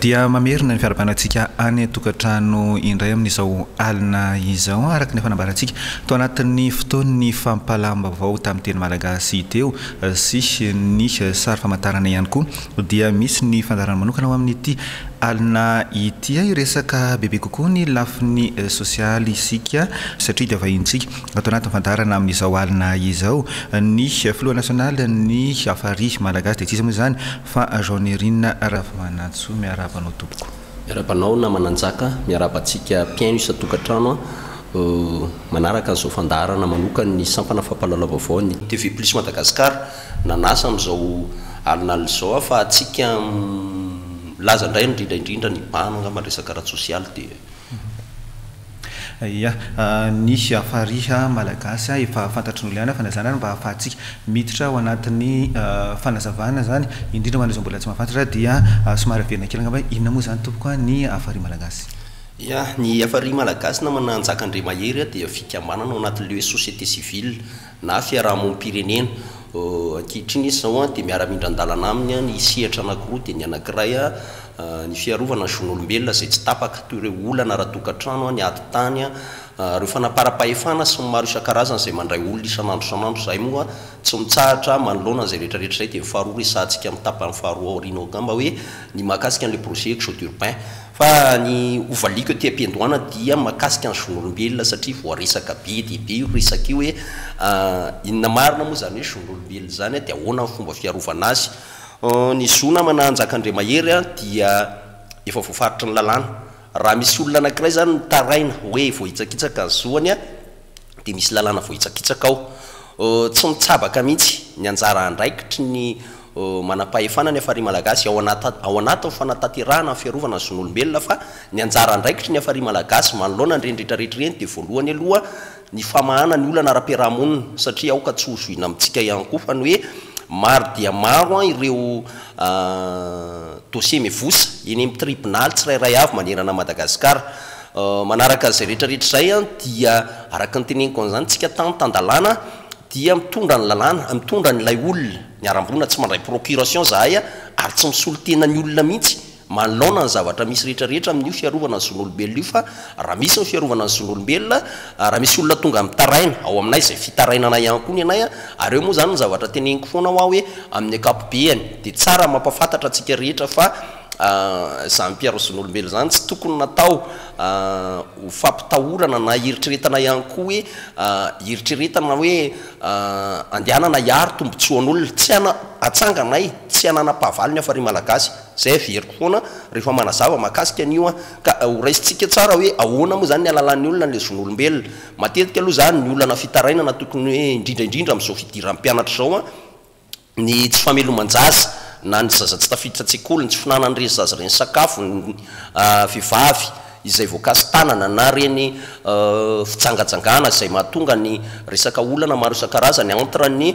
dia mamerina ny fiarapanantsika any atokantrano indray amin'izao alina izao araka nyefa nambarantsika to anatin'ny fotoani ny fampalama avao tamin'ny teny malagasy iteo sisy ny sary famantarana ihany koa dia misy ny fandarana manokana aho amin'ity ana itya i esaka bebe kokoa ny lafi ny eh, sosialy isika satria diaavahintsika ato anany fandarana aminizao alina izao ny flo naional ny afai malagasy dia tsisa moa zany fa ganneri ahamanato miaaanao tompokoaaoamiaapio isaaokzdyny ana fampaa aaoy tvus laza indray a drindraindrindra ny pananga mandresaka ra sosialy ah, ah, ah, dia a ny afariha malagasy a efa afantatri nolo ana fanazana y mba hafahantsika mititra ao anatin'ny fanazavana zany indrindra manaizao mbola tsy mahafantatra dia somary verina kelangaa inona moa zany tompokaa ny afaria malagasy ya ny afari malagasy na manaanjakandre mahery a dia fikamanana ao anatin'le hoe société civile na fiarahamoy pirenena Eh, ankitr ny izy izao a dia miara-mindra andalana aminy a ny isehatra anakiroa dia ny anankiray a eh, ny fiarovana ny son'olombelona zay tsy tapaka toyreo olana raha tokantrano a ny aty tany a Eh, reoefa naparapahhefana sy y maro isan-karazana zay mandray olona isanandro sanandro zay moa tsy mitsahatra manolonazay rehetrareetra zay de ifaharoa rezantsika mitapafaharoa arinogmba hoe ny mahakaika anle projecodurbain fa ny iko ti-pidoana diamahakasika ny onolombel satria voaesaka be debe io esak i oe eh, inna marina moa zany hoe onolomela zany a di ahoana nfomba fiarovana azy eh, ny zona mananjaka andremaherya dia efa voafaritra ny lalàna raha misy olona anankiray zany ntaraina hoe voahitsakitsaka ny zoany a dia misy lalàna vohitsakitsaka ao tsy mitsabaka mihitsy ny anjara ndraikitry ny manam-pahefana ny afaria malagasy aoanat ao anatiny fanataterahana ny fiarovana nyzon'olombelona fa ny anjarandraikitra ny afaria malagasy manoloana ny rendretrarehetrireny dia voalohany aloha ny famahana ny olo ana ara-piarahamonina satria aoka tsy hozoina amitsika ihany kofa ny oe maro dia maro a ireo ah, dossier mi vosa eny m' tribinaly tsirairay avy manerana madagasikara ah, manaraka zay rehetrarehetra zay a dia araka ny teneniko an'izany tsika tan tandalàna dia mitondra ny lalàna mitondra nyilay olona ni arambona tsy mandray procuration zahay a ary tsy misolo tena ny olona mihitsy manolaona ny zavatra misy rehetrarehetra amin'io fiarovana ny zoan'olombelona io fa raha misy o fiarovana ny zoanyolombelona ah, raha misy olona tonga mitaraina ao aminay izay fitarainanay ihany koa ny anay a ary eo moa zany ny zavatra tenenko foana ho ah hoe amin'ny akapobeany dia tsara mampafantatra atsika rehetra fa zampierezon'olombeloa euh, zany tsy tokony natao euh, hofampitahorana na eritreretana ihany koa hoe euh, eritreretana hoe andehanana iary tombontsy hoan'olona tsy hana atsanganay tsy hanana-pahavaly ny afa ry malagasy zay veriko foana rehefa manazava mahakasika anio a ka horaisitsika tsara hoe ahoana moa zany ny alalan'ny olona lay zon'olombelona matetika aloha zany ny olonana fitarainana tokony hoe indrindraindrindra ami'izao fidira mpianatra zao a ny tsy fameloman-jaza na ny zaza tsy tafiditratsekolony tsy finananyireny zaza reny sakafo ny ah, vivavy izay voakasytanana na reny ah, fijangajangana izay mahatonga ny resaka olana maro isan-karazany ah, antrany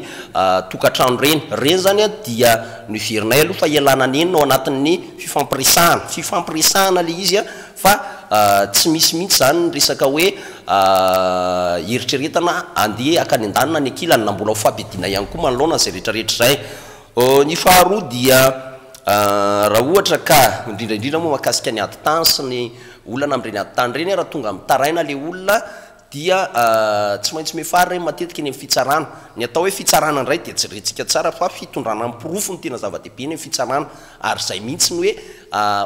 tokatrano reny reny zany a dia nyverinay aloha fa ialananyenynao anatin'ny fifampiresahana fifampiresahana le izy a fa tsy misimihitsy zany ny resaka hoe eritreretana andeha akany an-danina ny akilany na mbola ofambidiana ihany koa manolaona izay rehetrarehetra izay Eh, ny faharoa dia eh, raha ohatra ka indrindraindrindra moa makasika ny adi tany sy ny olonana ami'dre ny ady tany ireny aho raha tonga mitaraina la olona dia eh, tsy maintsy me fary reny matetika eny ami' fitsarana ny atao hoe fitsarana indray dia tsy retsika tsara fa fitondrana aminpirofo ny tena zava-dehibe ny am fitsarana ary zay mihitsi ny hoe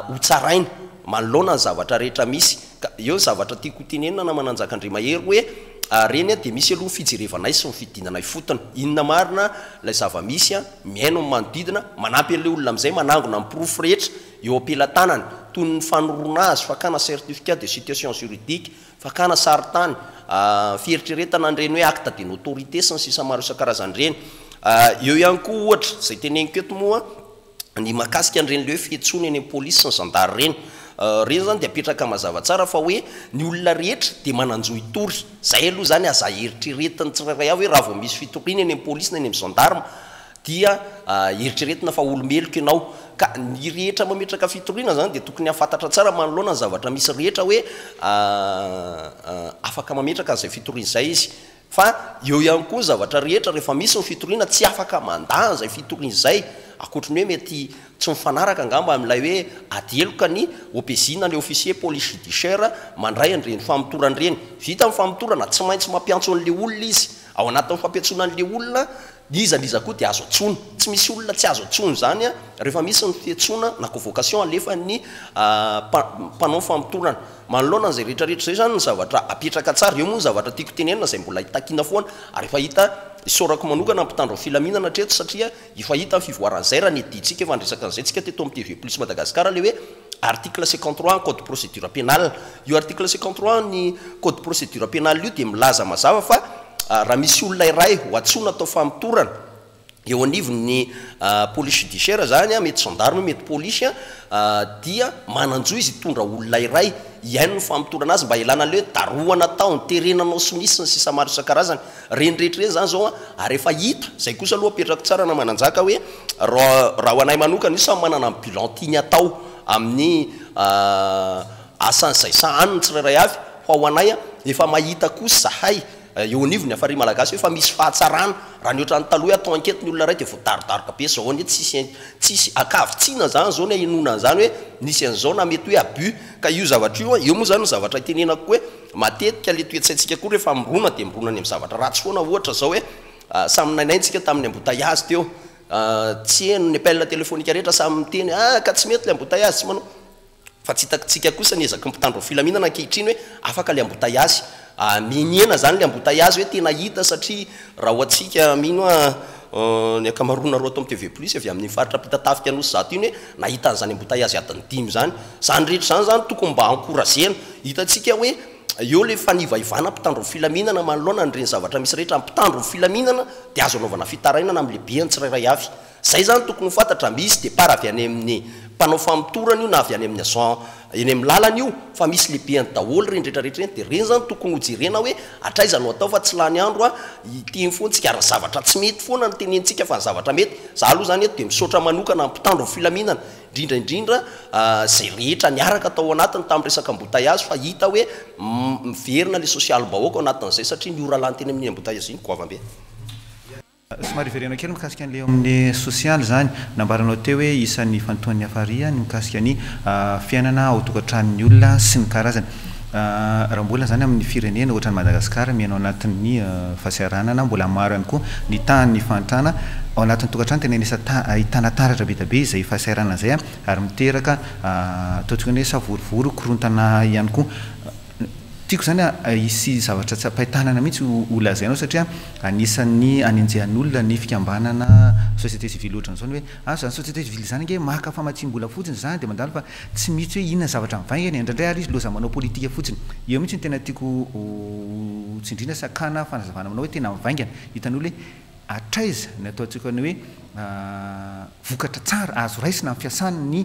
ho tsaraina manoloana ny zavatra rehetra misy ka eo zavatra tiako htenenina na mananjaka andremahery oe reny a dia misy aloha nyfijerevanay sy yfidinanay fotony inona marina lay zava-misy a miaino am'y manodidina manampy ale olona am'izay manangona n prof rehetra eo ampelatanany tonyny fanoroana azy fa kana certificat de situation juridique fa kana sarytany ah, fieritreretana anireny hoe acte dia nyautorité syny ssa maro isan-karazany ireny ah, eo ihany koa ohatra zay teneny koeto moa ny mahakasika aniren'ley hoe fhetsony any apolisy syny zandary ireny Eh, reny zany di apetraka mazava tsara fa oe ny olona rehetra dia mananjo hitory zay aloha zany aza eritreretiny tsirairay av hoe raha vao misy fitorina eny ami polisia eny ami' gendarme dia eh, eritrretina fa olomeloko ianao ka ny rehetra mametraka fitoriana zany dia tokony afantatra tsara manolohana ny zavatra misy rehetra hoe eh, afaka mametraka a'izay fitorina zay izy fa eo ihany koa ny zavatra rehetra rehefa misy ny fitoriana tsy afaka manda nizay fitorina zay akoatrny hoe mety tsy mifanaraka angamba ami'lay hoe adeloka ny opezinale officier polic udicher mandray anreny famitoranreny vita famitorana tsy maintsy mampiatso an'le olona izy ao anat'fampiatsna anle olona iz nzakoa di azo atsny tsy misy olona tsy azo atsny zanya rehefa misy nyitona nacation efany ah, mpanao famitorana manolohanan'zay rehetrarehetrazay zany nyzavatra apetraka tsara eo moa n zavatra tiako tenena zay mbola tina foana i isaorako manokana ampitandrao filaminanatretro satria ifa hita ny fivoaran'izay raha nydi ntsika fa andresaka an'izay ntsika teto am' tv plus madagasikara ley hoe article cinquante 3r code procédure pénal io article cinquate 3 ny côde procédure pénal io dia milaza mazava fa ah, raha misy olonayray ho atsoana atao famitorana eo anivo'ny ah, polise duser zany a mety gendarme ho mety polisea ah, dia mananjo izy hitondra olonay ray ihaino ny fampitorana azy mba hilanalehoe daroana atao nyterenanao so misy ny sisa maro isa-karazany renirehtrreny zany zao a ary efa hita zay kosa aloha petraky tsara na mananjaka hoe raha ho anay manokana io say manana y bilantiny atao amin'ny ah, asanyzay sa aniny tsirairay afy ha o anaya efa mahita kosa zahay Eh, eonivo ny afary malagasy oe fa misy fahatsarana raha nyotra ny taloh atonketny olona ray de vodarodarokbe zao any tisy akatsina zany zao ny inonan zany hoe nisy an'zao namety hoe abu ka io zavatra io eo moa zany zavatra tenenakkohe mateka le toesansika ko rehefa rona de ronay amzatra raha tsy foana ohaa zao oe ah, samnanayntsika tamin'ny abotayazy teo ah, tsy eny pl telefonika rehetra samyteny ah, ka tsy mety la ambotaazy tsy manao fa tsy itatsika kosa ny ezaka pitandro filainana kehitriny hoe afak l abotaaen ah, zany le abotaa oe tena ita satria aha oatka min y nato atevus a an'yfaritra pittafka osainy oe nahita n'zay ambotaazy ainyi zany zany rehetra zany zany tokony mba araen hitatsika oe eo l faniina pitandro filanana manloana reny zavatra misy rehetra mpitandro filainana di azoanaovana fitaainana amle beantsiraray a zay zany tokony hfatatra misy deparavy any ainn mpanao famitorany io na avy any amin'ny azoan any ami'ny lalany io fa misy lehibeany daholo renydrehtrarehtr reny di reny zany tokony ojerena hoe atraizano atao fa tsy la ny andro a iteny fontsik rahazavatra tsy mety foana nytenentsika fa nyzavatra mety za aloha zany e de misaotra manokana mmpitandro nyfilaminana indrindraindrindra zay rehetra niaraka atao anatiny tami' resaka ambotay azy fa hita hoe miverina la sosialymbahoaka o anatin'izay satria nyoralanyteny amin' ambotay azy iny goavabe symarverena kely mikasika n'le amin'y sosial zany nambaranao teo hoe isan'ny fantoan'nyaaiany mikasia ny ah, fiainana ao tokatran'ny olona sy ny karazany ah, raha mbola zany amin'ny firenena oatra 'ny madagasiar miainao anatinyahasaananambolaaroany koa n tnyfnrana o anatin'nytoatrany ah, tena esatnataratra be dabe zay fhasranazayaaryiatotoasaoroorkorontana ihany koa tiko zany a eh, isy zavatra spaitanana mihitsy ola zaynao satria anisany anjehan'olona nyfkbasociété civiloran'izaoy hoe azozyscit ah, ivil zany e makafsafotsinyzdatsyiisy hoeinnzavtra ainanraindray a naoplfotsiyeomitsy tenaaidrinafazanaminaoetenaahitoaoaiznatoyozoaisna ah, 'fiasany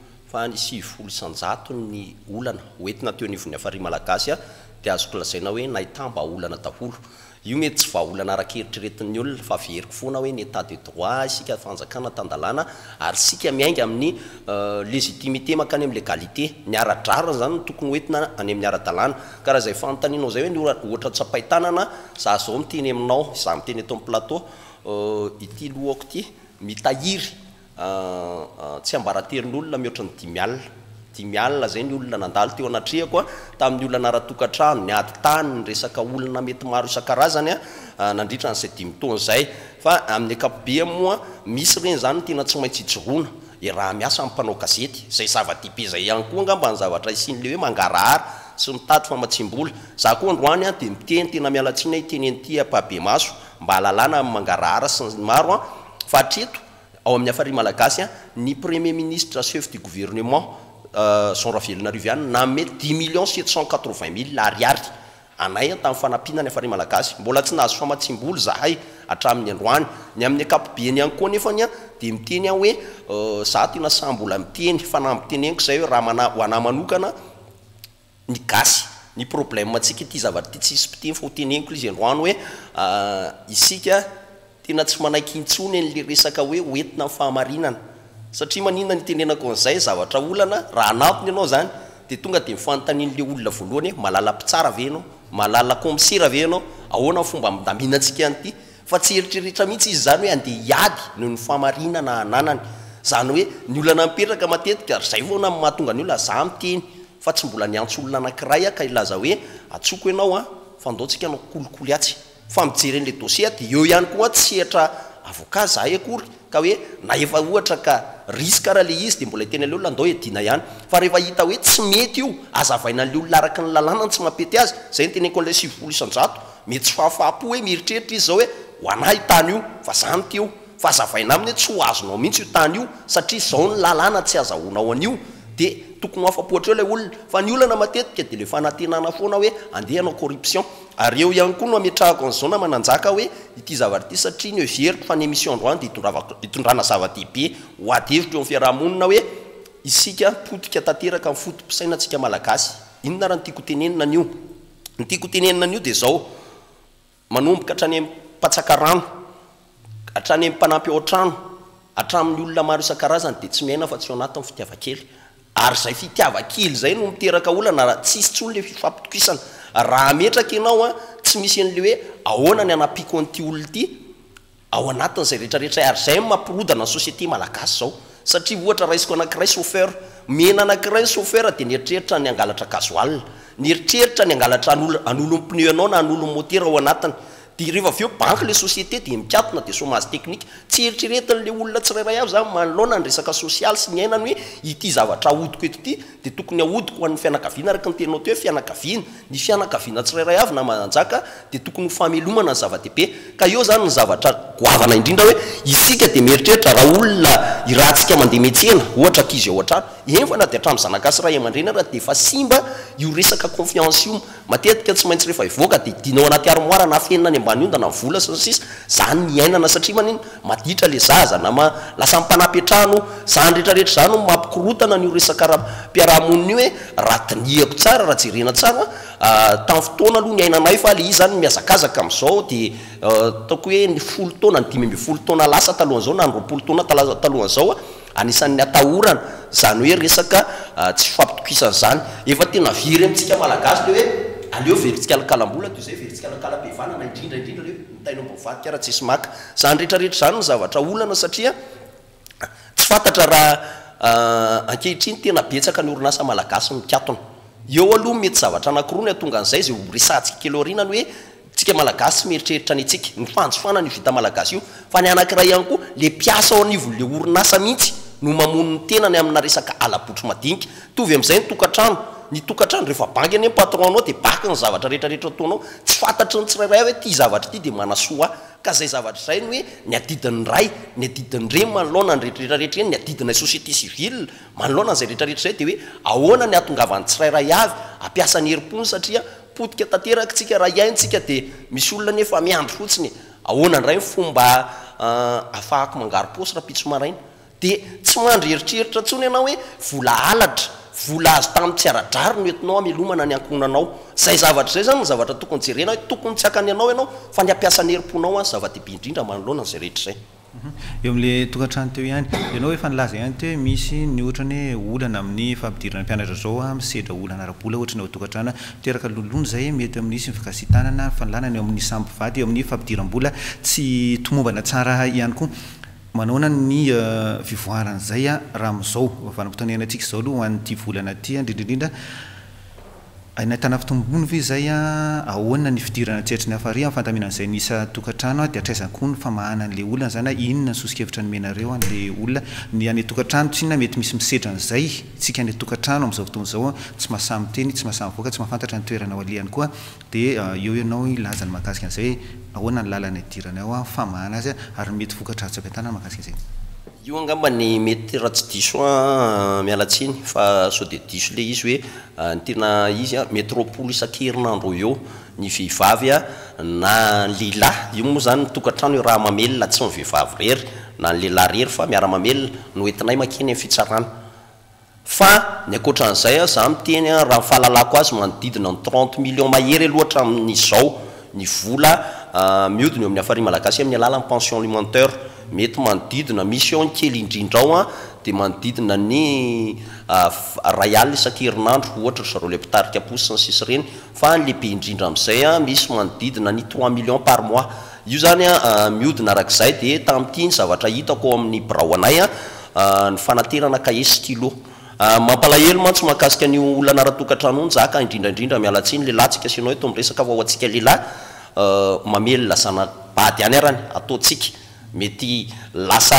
fa ny olanaetina teo n'ny afai malagasya di azoklazaina hoe naiamba olana daol io mety tsy vaolana arakeritrretin'ny olona fa eriko foana hoe ny etat de d isika fanjakana tandalana ary sika miainga amin'ny euh, legitimité mankany amlegalité miaradrara zanytokony etina any amn'ny ara-dalàna karaha zay fantaninao zay hoe oatra tsapahitanana za zao miteny aminao zah miteny to am plata euh, ity loko ity mitahiry tsy abaratein'olon mioatra ny di zay y olona nadalo teoanathakoa tamin'ny olna anaratokatrano nyaotany nresaka olona mety maro isan-kazanya nandritra nzay dimtonzay fa amin'ny akapobe moa misy reny zany tena tsy maintsy jorona i e raha miasampanao kazety zay zava-dipza any koa ngamba nzavatra isin'le hoe mangarara sy mitaty famatsimboly za koa ndroanya di miteny tena mialatsianatenynty pahabemaso mba alalana ammangarahara sy maroa fatreto ao amin'ny afari malagasya ny premier ministre chef de gouvernement zonravelona ariv an nae di miin sceqtmil ariary anay a tamin'nyfanapihna ny afari malagasy mbola tsy nazo famatsimboly zahay atramin'ny androany ny amin'ny akapobeny any koa nefany a de miteny a hoe euh, zah tena sambla miteny fanampyteneiko zay rahaana manokana ny gasy ny problem atsika ty zavatry ty ts isy mpiteny fa hotenenikol izy androany hoe euh, isika tsy manaik itsony ale ekoeinanfnna saia manina nenenako nzay zavatraolna raha any anao zany dtonga d onahy oe anaofombadaika ay fa tsy eritrretra mihitsy izy zany hoe adeay no ny fnnaanayznyoey ona petrakateika zay ona mahatonga y nza mieny fa tsybola nyatolona anaayk iloeao anaofandaotikanaokolikoly ay fa mijeren'ila dosea de eo ihany koa tsy etra avoka zahay akory ka hoe na efa ohatra ka risaraha le izy de mbola iteny leolona andao ediana ihany fa rehefa hita hoe tsy mety io azavaina an'le olona araka ny lalànany tsy mampety azy zay no tenyko an'ilay sivolo isanjato mety tsy fahafa-po hoe miritreritra izy zao hoe hoanay io tany io fa zah ny tyo fa azavaina aminy hoe tsy ho azonao mihitsy io tany io satria zao ny lalàna tsy azahonao anio toony afapoatreo lay olna fa ny olana matetika d lefanaenana foanaoe eapi eo any koa noametrahako zao na mananjaka hoe tyzavarty satria neeiko fanyeisindany d indanaeeteofiaahonnoetteraka fotipisaina tsika malaayskaazany de tsy miaina fa tsy oanaty amin'ny fitiavakely ary zay fitiavakily zay no miteraka olana ra tsisy tsolo le fifapitokisana raha metraka ianao a tsy misy an'le hoe ahoana ny anapiako an'ity olo ity ao anatin' zay rehetrarehetra ary zay n mampirodana société malagasy zao satria ohatra raisiko anakiray chauffeur mena anakiray ny chauffeur dia nieritreritra ny angalatra gazoala nieritreritra ny angalatra a'olo anyolon'ny pneu anao na anyolon motera ao anatiny rehefa av eo bank le societé dia mikatona dia somazy teknikue tsy eritreretin'le olona tsirairay avy zany manlona nyresaka sosialy sy ny ainany hoe ity zavatra aodiko etity dia tokony aodiko hoan'ny fianakaviana araky nytenao te hoe fianakaviana ny fianakaviana tsirairay avy na manjaka dia tokony ho famelomana ny zavadehbe ka eo zany ny zavatra goavana indrindra hoe isika dia mieritreritra raha olona rahantsika mandeha metsy hena ohatra tzy oantrano eny fana di atrany zanakasy ra aman-drenarah defa simba io resaka confiance io matetika tsy maintsy rehefa ivoaka dia dinao anaty armora nafenina any ambanio da na ivolasasis zay ny ainana satia maniy maditra le zaza nama lasa mpanapyatrahno zanrehetrarehtra zany mampikirotana nio resakaaha-piarahamoninio he raha dinihako tsara rahajerena tsara tam'fotoana aloha nyainana io fa le i zany miazakazaka am'izao dia Euh, too hoe nytnnoisann aona zany hoe resak euh, tsy fpitokisan'zany efa tena ry amitsikaalaas leeeoeritsiloaayeritininrindradridra etaimoakahats zayretraerznynznaa h akehitriny tena betsaka ny onamalaasy ikana eoalohamety zavatra aaio ny atongan'zay zayresantsika kelorinany hoe alaa sy mieritreritra nyantsika nyfanofananyvita malagasy io fa ny anankiray ihany koa le piasa onile orinasa miitsy no mamonny tenany amina esaka alabotry anika tovy am'izay nytoatrano nytoatraorehefabagy y tronao da bakny zavatrarehtrarehetratnao tsy fantatr ny tsirayray a e, tyzavatr ty d manasa ka zay zavatrzay n oe nyaidin'ny ray nyaiinyreny manlna nyrerreraret ey nyadina société civil manlnan'zay retrareetrzay doe ahona ny atongavany tsirayray a aasa nyheripon sara otika tanteraka tsika raha iaintsika dia misy olona aneefa miandro fotsiny ahoanan ray fomba ah, afahako mangaroposyrapitso maraina dia tsy mandro heritreritra ntsony ianao hoe vola alatra vola azo tami' tsy aradrary no entinao amelomana ny ankohnanao zay zavatra zay zany ny zavatra tokony jerena he tokony tsy akany anao ianao fa ny ampiasa ny herimponao a zava-dehibe indrindra manolohananyizay rehetra zay Mhm. eo ami'lay tokantrana teo ihany ianao hoe fa nilaza ihany te hoe misy ny ohatra ny hoe olana amin'ny fampidirana mpianatra zao a misedra olanarabola ohatra ny o togatrana mitoeraka lolony zay mety amin'isy mifakasitanana fanlànana eo amin'ny sampyvaty eo amin'ny fampidiram-bola tsy tomombana tsara ihany koa manao na ny vivoaranazay eh, a raha min'izao avanimpotoneainantsika zao aloha hoan'nyity volana ty a ndrindrindrindra natana fitombony zay aoana ah, ny fidirana tsytry ah, ah, ny afarfantaminan'zay nisoaranodatizakoyfaahal olazayinoanysosikeitra oeaol ole tokaranotsna mety misy misetran'zayky oaranoamzao tzaotsy ahay aay afaayyaiayahymety okara sptany maaiaay io angamba ny mety ratsy diso a mialatsiny fa so de diso le izy hoe ah, ntena izy a metropolo isakerinandro eo ny vehivavy a na ny lehilay io moa zany tokantrano rahamamela tsy mvehivavyrery na nlehilahyrery fa miaramamela noentinay makeny am fitsarano fa ny akotran'zaya za mitenya raha fahalalako azy manodidina n tnt million mahery loatra aminzao ny vla ah, miodny o amin'ny afari malagasam'ny alala pension alimenteur mety manodidina misy o nkely indrindra ao a de manodidina ny ray alna isankerinandro ohatra zareo le pitarikaposny sisy reny fa lehibe indrindra am'izaya misy manodidina ny trois millions par mois io zany a miodina arakizay dia tamity ny zavatra hitakoo amin'ny braoanay a ny fanateranakahesy kilo mampalahelo matsy mahakasika ny ollana ratokatranonjaka indrindraindrindra mialatsiny lehlahy tsika sianao to a'resaka o antsika lehilahy mamely lazana bady any arany ataotsika mety lasa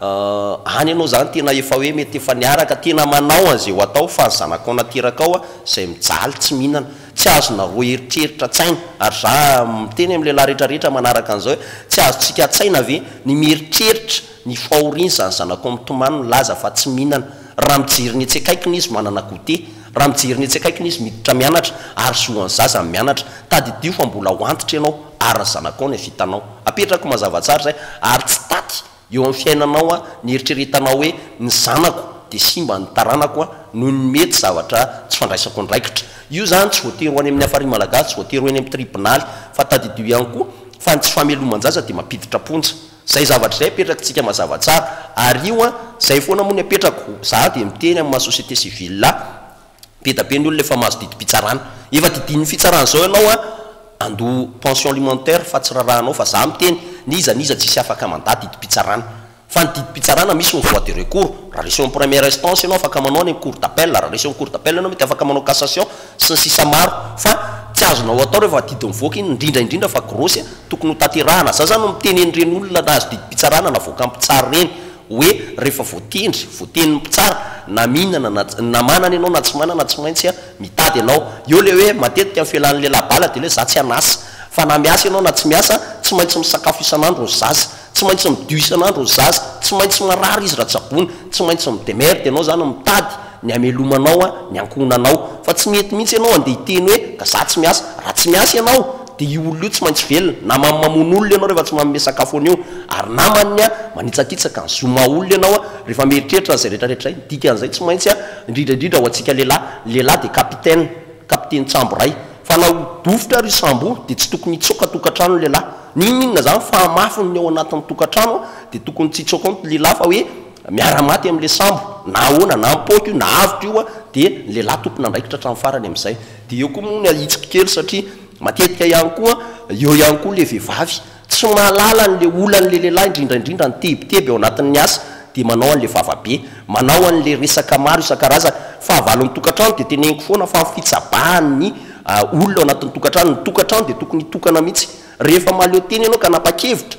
eh, any ianao zany tena efa hoe mety efa niaraka tena manao anizay ho atao fa ny zanakao naterakao a zay mijaly tsy mihinana tsy azo naro heritreritra tsaina ary za miteny mm, amlehlahy rehetrarehetra manaraka an'izao e tsy azo tsika tsaina ave ny mieritreritra nifaoryny za ny zanako mitomaniny laza fa tsy mihinana raha mijeriny etsy akaikiny izy manana gote raha mijerin etsy akaikiny izy miditra mianatra ary zoo an'zaza ny mianatra tadydio fa mbola hoantitra ianao zoyaaoetrak az zay ay tsy ty eo am' fiainanaoa nyeritreretanao hoe ny zanako de si mba ny taranakoa noho ny mety zavatra tsy fandraisako nraikitra io zany tsy voatero oany amin'nyafai malagas tsy voateo any amy tribnaly fa tadydohany ko fa tsy fmelomanjaa de mapiditra n zay zavatra zay apetraka tsika mazavatsaa ay io a zay foana moany apetrako za di miteny ammahasoét civilay petaeny ololafa mahazo didimpitsaana efadidiny fitsarana zao ianaoa ando pension alimentaire fa tsy raharahanao fa za miteny nyiza n iza tsisy afaka mandaa didimpitsarana fa ny didi m-pitsarana misy ny voa de recourt raha reseo premiere instance anao afaka manao any any cour deappel raha rese cour de apel anao mety afaka manao cassation sy ny sisa maro fa tsy azonao atao rehefa didi mivoaka iny indrindra indrindra fa grosya tokony ho tatyrahana zah zany o miteny enyreny olona na azo didi m-pitsarana navoaka mpitsary reny hoe rehefa voatendry voatenyn mpitsara na mihinana na namanana ianao na tsy manana tsy maintsy a mitady ianao eo le hoe matetika mi'filan'le labala de loho za tsy hanasy fa na miasa ianao na tsy miasa tsy maintsy misakafo isanandro o zaza tsy maintsy mido isanandro o zaza tsy maintsy marary izy raha jabony tsy maintsy mi demerde anao zany mitady ny amelomanao a ny ankohnanao fa tsy mety mihitsy ianao andeha hiteny hoe ka za tsy miasa raha tsy miasa ianao dea i olona io tsy maitsy velona namaamony olona ianao rehefa tsy maomesakafoo ary namanny a manitsakitsaka zoma olona ianaoa rehfa meritreritra nzay retraretra yikn'zay tsy maitsya idridradridra oasika lehlalehlah d aapita tabo ay fa nadofitra rysambo de tsy tokony itsoatokatrano lehlahy iinna zany famafiy aoanattoatrano de tokony tslehla fa oe iaray amlaabo naona na po naavtra ioa de lehlahy tomponadraikitatrafarany am'zay de eoko mony itsikkely satria matetika ihany koa eo ihany koa lay vehivavy tsy malala an'la ola an'la lehilahy indrindraindrindra ny tebiteby eo anatin'ny asa dia manao an'lay vavabe manao an'la resaka maro isan-karazany fa havalyn'ny tokantrano dia teneniko foana fa hfitsabaany ah, olona ao anatin'ny tokantrano ny tokantrano dia tokony hitokana mihitsy rehefa maleo teny ianao ka napa-kevitra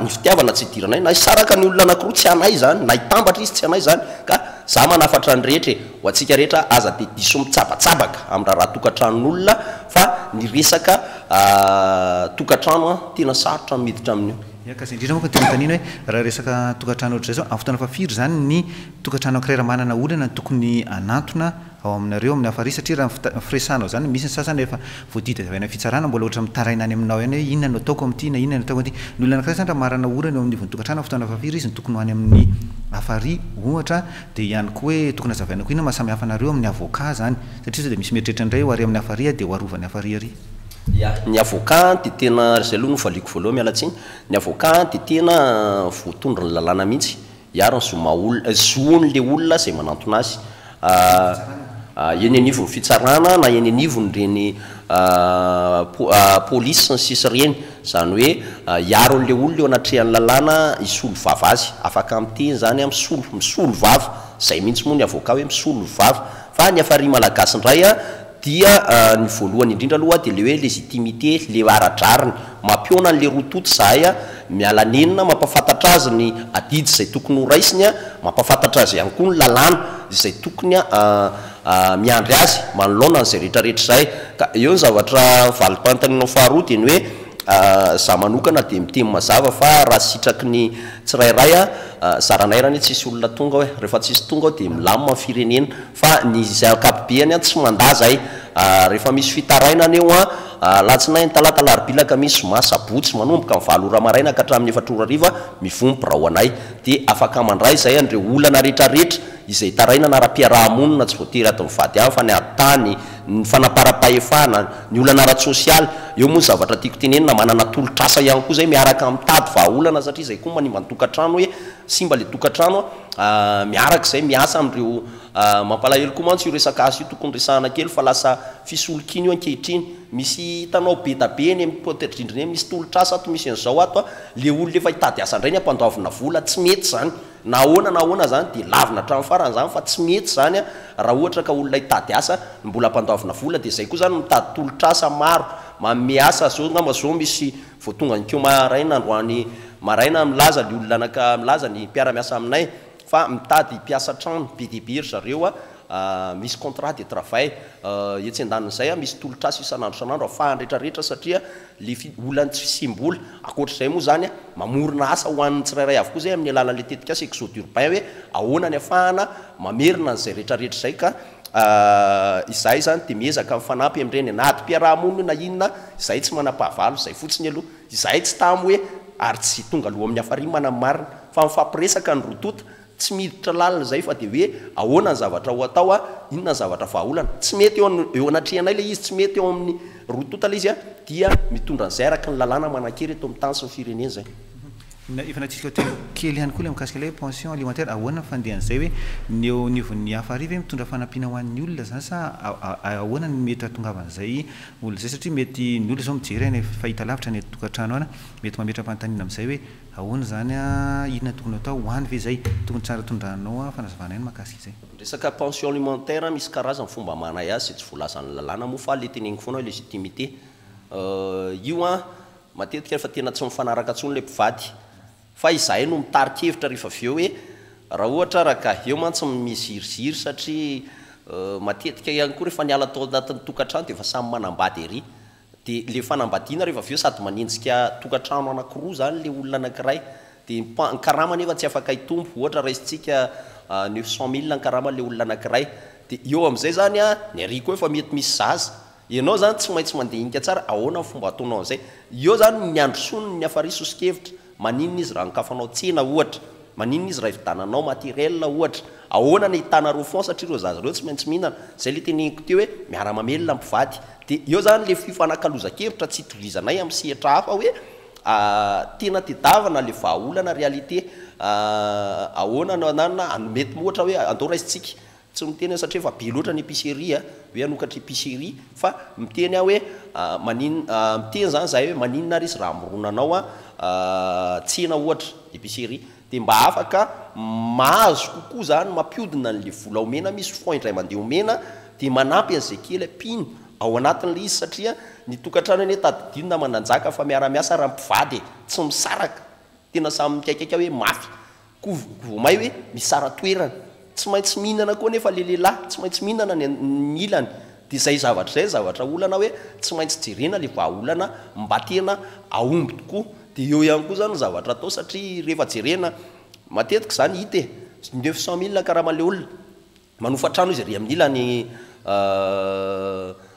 ny fitiavana tsy hidiranay na hisaraka ny olona anakiroa tsy hanay zany na hitambatra izy tsy anay zany ka zao manafatra nyrehetrae ho antsika rehetra aza dea disomitsabatsabaka amin' raha raha tokantranon'olona fa ny resaka ah, tokantrano a tena sarotra nmeditra amin'io kazayndrindra mttanina hoe raharesaka togatranootzayzao ftanfafiry zany nytoatrankayraha maanaolana tokonyaaoaaoainareo amin'ny afar satria raha resana zany misy y saseaaiy zafisaranambolaotra itarainany ainao yinonao ataokotyaiayhaaaolaraiooyyhdy oetooyazaaainhasaafanareo ain'ny ozanysaiazao d misy eritrertra rayamin'ny aadaany aaa ya ny avoaka di tena zay aloha novaliako voaloha mialatsyiny ny avoaka de tena eh, voatondro ny lalàna mihitsy iarony zoma olona eh, zon'le olona zay manatona azy ah, ah, enynivo'ny fitsarana na eny nivonyreny ah, polisyny sisy reny zany hoe iaron'le olona eo anatrehan'ny lalàna isolo vava azy afaka mi'teny zany ah misolo misolo vava zay mihitsy moa ny avoka hoe misolovava fa ny afary malagasi indray a dia ah, ny voalohany indrindra aloha dia le hoe legitimité le aradrariny mampionan'la roatoto zahay a ah, miala nenina mampafantatra azy ny adidy zay tokony horaisiny a ah, mampafantatra azy hany koa ny lalàna izay tokony a miandry azy manolaonan'izay rehetrarehetraizay ka eo ny zavatra valym-paatanenao faharoadiny hoe Ah, zaho manokana dia mitemy mazava fa raha sitraky ny tsirairay a ah, zaranairany o tsisy olona tonga ho e rehefa tsisy tonga aho dia milamima nfirenena fa ny zakapobeany a tsy manda zay eh. ah, rehefa misy fitarainany eo a latsinay nytalatalarybilaka misy zomasa botsy manomboka mivaloramaraina ka hatramin'ny efatr orariva mivombiraoanay dia afaka mandray zay andreo olana rehetrarehetra izay taraina anara-piaraha monina tsy voatery atinvady any fa ny ady tany ny fanaparapahefana ny olana ra sosialy eo moan zavatra tiako tenenina manana tolotra asa ihany koa izay miaraka amin'ytady va aolana satria izay koa ma nymba nydokantrano hoe sy mba la tokantranoa ah, miaraka zay miasa ami'reo Ah, mampalahelo ko mantsy io resak az io tokonyresanakely fa lasa fisolokiny io ankehitriny misy itanao be tabe nyptetr indrine misy tolotr asa atomisy a'zao atoa le olo lefa itadyasa indray ny ampandoavina vola tsy mety zany naoana naoana zany de lavina htrafarany zany fa tsy mety zanya raha ohatra ka olona itady asa mbola ampandoavina vola de zay koa zany mitady tolotr asa maro mameasa zao naazao misy votongakeo maraina adoanymaraina milaza le olonanakalaza ny piaramiasa aminay a mitadypiasatrano bedibery zareoamisy ah, ah, contrat de traval ah, ets dzay misy tolotrasysaandrosaanro afahanretrarehetra saria le ola'ny tsy fisimbola akoatrzay moa zanya mamorina asahoann'ny tsirairay avko zay amin'ny alalala tetiksexa durbain hoe aonany afahana mamerina zay retrareetrzay kzay zany dezk fnapy amre anaty-piarahamon nainona zahy tsy mana-pahavalo zay fotsiny aloha izahy tsy tamo hoe ary ts tonga aloha amin'ny afarimanamariny fa mifampiresaka ny rotota tsy miditra lalina zay fa di hoe ahoana ny zavatra ho atao a inona ny zavatra vahaolana tsy mety eeo anatrehanay le izy tsy mety eo amin'ny rototal izya dia mitondra n'izay araka ny lalàna manankery eto m'tanysyy firenenazayfnatsia tkely any koa l masika lahe pension alimentaire ahoananfandehan'zayhoe nyi'ny hafaivhe mitondra fanampiana ho an'ny olona zasa ahoanany mety atongavan'zaylazay satria mety ny oloa zao mijery ny fahita lavitra nytokatrano n mety mametra fantanina ami'izayoe ahoany zany a inona tokony ao atao hoany fe zay tokony tsara tondraanaoa fanazavana ino makasika zay resaka pension alimentaire misy karazany fomba manay azy say tsy voalazan'ny lalàna mofa le tenegny foana o legitimité euh, io a matetika rehefa tena tsy mifanaraka ntsony lay mpivady fa izahy no mitarikhevitra rehefa aveo hoe raha ohatra raha ka eo mantsy miziryziry satria euh, matetika ihany koa rehefa niala tao nati'nytokantrano dea fa samy manambady ery dle fanabadina ehf aeo sady maninjikatokatrano anakiroa zany le olona anakiray di nkaramany efa tsy afakahtombo ohatra aistsika neuf cent mil nkaramanle olona anakiray d eo am'izay zany nyaikoa fa mety misy zaza ianao zany tsy maintsy mandeh ia tsara ahonafombaatnaozay eo zany niandro son nyafay soskevitra maninna izy raha nkafanaotena ohatra maninna izy raha idananao materiel ohatra ahona ny tnao fon satria reo za reo tsy maintsy mhinana zay le teneiko te hoe miaramamelna mpivaty dea eo zany le fifanakaloza kevitra tsy hitorizanay ami' setra hafa hoe ah, tena dedavana le vaaolana réalite ahonana ananna anomety oatra hoe andeo raisitsika tsy miteny satria efa be loatra ny epicerie a hoe anokatr' epicerie fa miteny a hoe ah, ani ah, miteny zany zahy hoe maninna ry izy raha mironanao a tsena ohatra epicerie dia mba afaka mahazo kokoa zany mampiodina n'le vola omena misy foindray amandeha omena dia manampy an'zay kely ampiny ao anatin'le izy satria nytokantrano eny oe tadidinona mandanjaka fa miara-miasa rahampivadye tsy misaraka tena samymiaikaika hoe mafy mahay hoe misaraten tsy maintsy minana konefale lehlahy tsy maintsy mihinana ilany d zay zavatrazay zavatra olana oe tsy maintsy jerena le aolana mbaen amby tokoa d eo iany koa zany zavatra atao satria ehefaeeezanyi e. neuf cent mille karahamale olona manofatrano izy re amin'ny ilany euh,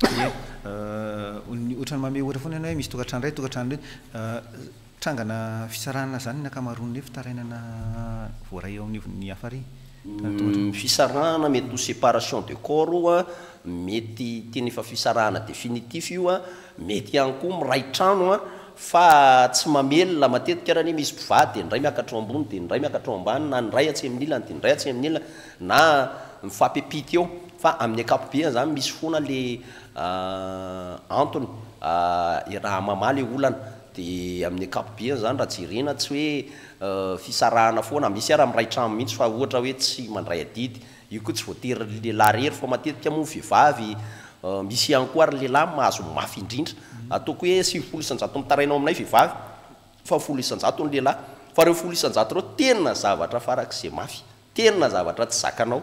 Eh, oatra'ny mame oatra foana ana hoe misy togatrandray togatranr eh, trangana fisarahna zany nankamaronne fitarainana voaray onny afarifisarahana mm, mety to séparation de cors a mety teny efa fisarahana definitif io a mety hany koa miray trano a fa tsy mamelyna matetika raha nyhoe misy mpiva dia ndray miakatrao ambony dia nray miakatrao ambany na nray atsy amin'ilany dea nray atsy amin'ilan na mifampipity eo fa amin'ny akapobea zany misy foana le euh, antony euh, iraha mamale olana dia amin'ny akapobean zany raha jerena tsy hoe euh, fisarahana foana misy ara amrai tramo mihitsy fa ohatra hoe tsy mandray atidy io koa tsy voatery lelahrery fa matetika mi vehivavy misy ankoarylehlahy mahazo mafy indrindra ataoko hoe sy folo isanjato mitarainao aminay vehivavy fa folo isanjatony lehlahy fa reo folo isanjato reo tena zavatra faraka zay mafy tena zavatra tsy zakanao